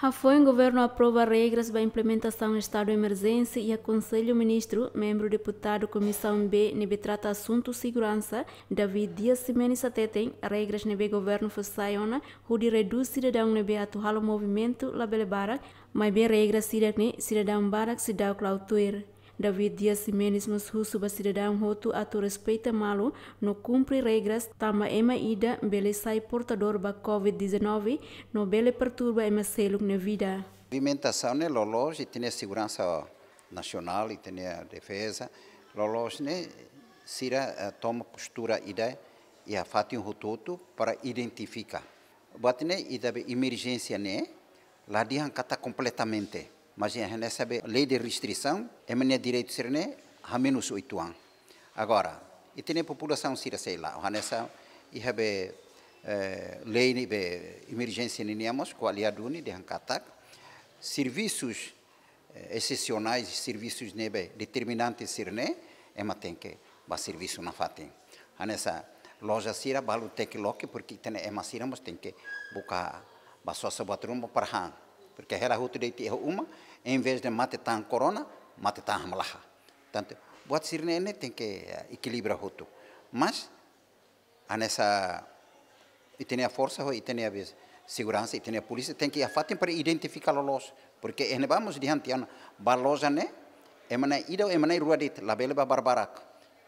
A FOIM Governo aprova regras para a implementação do estado de emergência e aconselha o ministro, membro deputado Comissão B, que trata assunto segurança, David Dias Simenes Ateten, regras regras o governo fossaiona, que reduz cidadão atuar o movimento labelebara, mas bem regras cidadão barak se dá o clautuer. David Dias Simenes russo cidadão roto ato respeita malu no cumpre regras tama ema ida bele sai portador ba COVID-19 no bele perturba ema seluk na vida. Alimentação o né? lologe tem a segurança nacional e tem a defesa lologe né sira eh, toma postura ida e a fati um rototo para identificar. Batne né? ida emergência né lá dihan tá completamente mas nessa lei de restrição é minha direito ser né a menos oito anos agora e tem a população se sei lá nessa e a eh, lei de emergência é com aliaduni de hankatak serviços eh, excepcionais serviços nebe determinantes ser né é matem que o serviço na fatem nessa loja sira balu tecloque porque tem é mas tem que buscar a sua se para para Porque a hutu dei tiho uma, em vez de matetar corona, matetar malaha. Portanto, boa sirene tem que eh, equilibrar hutu. Mas, a nessa, e tem a força, e tem a segurança, e tem a polícia, tem que afatem para identificar los. Porque ene vamos diante, balosa, né? Emana idau emana ruadit, labele ba barbarak.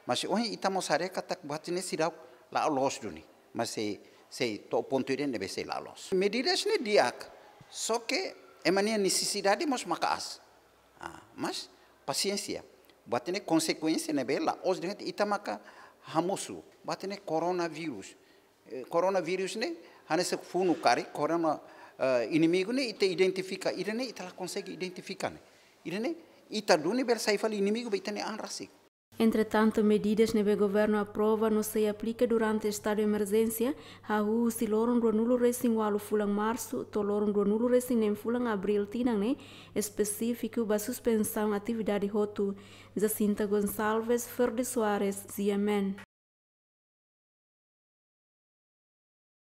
Mas, oi, itamos areca, tak boa tine sirau, la los duni. Mas, se, se, to ponto irene, be se la los. Medidas ne diak. so Soke emania necessidade mos makas. Ah, mas paciencia. Vai ter consequência na bela. Hoje gente itamaka hamosu. Vai ter coronavirus? Eh, coronavirus ne, Hanese funu kari corona uh, inimigo ne ite identifica. Irene itala consegue identificar ne? Irene ita duni ber saifal inimigo be ne? anrasik. Entretanto, medidas que o governo aprova não se aplica durante estado de emergência, a u se loron do nulo recém valo fulang março, to loron do nulo recém nem fulang abril tinang né, específico ba suspensão atividade rotu. Jacinta Gonçalves, Ferdi Soares, Ziemen.